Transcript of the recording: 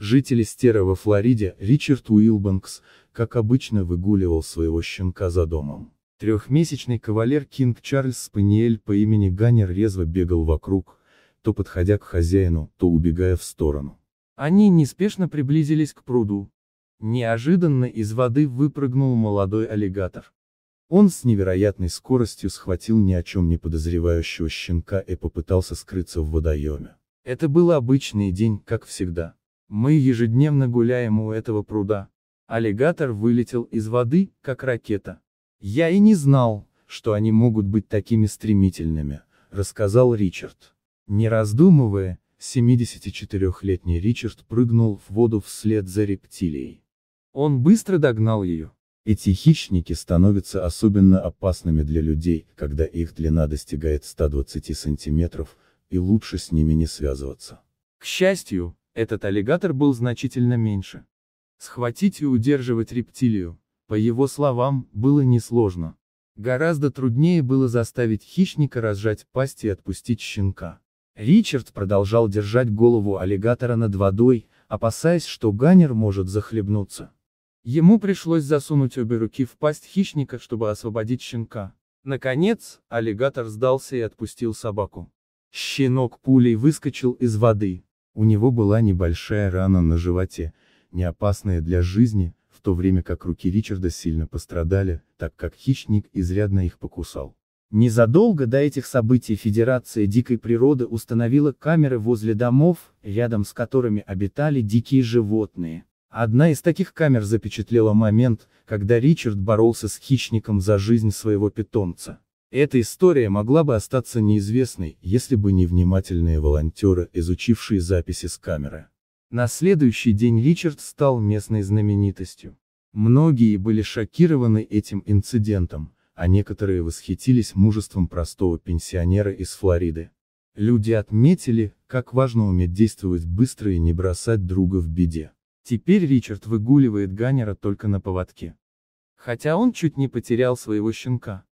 Житель Эстера во Флориде, Ричард Уилбанкс, как обычно выгуливал своего щенка за домом. Трехмесячный кавалер Кинг Чарльз Спаниель по имени Ганнер резво бегал вокруг, то подходя к хозяину, то убегая в сторону. Они неспешно приблизились к пруду. Неожиданно из воды выпрыгнул молодой аллигатор. Он с невероятной скоростью схватил ни о чем не подозревающего щенка и попытался скрыться в водоеме. Это был обычный день, как всегда. Мы ежедневно гуляем у этого пруда. Аллигатор вылетел из воды, как ракета. Я и не знал, что они могут быть такими стремительными, рассказал Ричард. Не раздумывая, 74-летний Ричард прыгнул в воду вслед за рептилией. Он быстро догнал ее. Эти хищники становятся особенно опасными для людей, когда их длина достигает 120 сантиметров, и лучше с ними не связываться. К счастью, этот аллигатор был значительно меньше. Схватить и удерживать рептилию, по его словам, было несложно. Гораздо труднее было заставить хищника разжать пасть и отпустить щенка. Ричард продолжал держать голову аллигатора над водой, опасаясь, что Ганнер может захлебнуться. Ему пришлось засунуть обе руки в пасть хищника, чтобы освободить щенка. Наконец, аллигатор сдался и отпустил собаку. Щенок пулей выскочил из воды. У него была небольшая рана на животе, не опасная для жизни, в то время как руки Ричарда сильно пострадали, так как хищник изрядно их покусал. Незадолго до этих событий Федерация дикой природы установила камеры возле домов, рядом с которыми обитали дикие животные. Одна из таких камер запечатлела момент, когда Ричард боролся с хищником за жизнь своего питомца. Эта история могла бы остаться неизвестной, если бы не внимательные волонтеры, изучившие записи с камеры. На следующий день Ричард стал местной знаменитостью. Многие были шокированы этим инцидентом, а некоторые восхитились мужеством простого пенсионера из Флориды. Люди отметили, как важно уметь действовать быстро и не бросать друга в беде. Теперь Ричард выгуливает Ганнера только на поводке. Хотя он чуть не потерял своего щенка.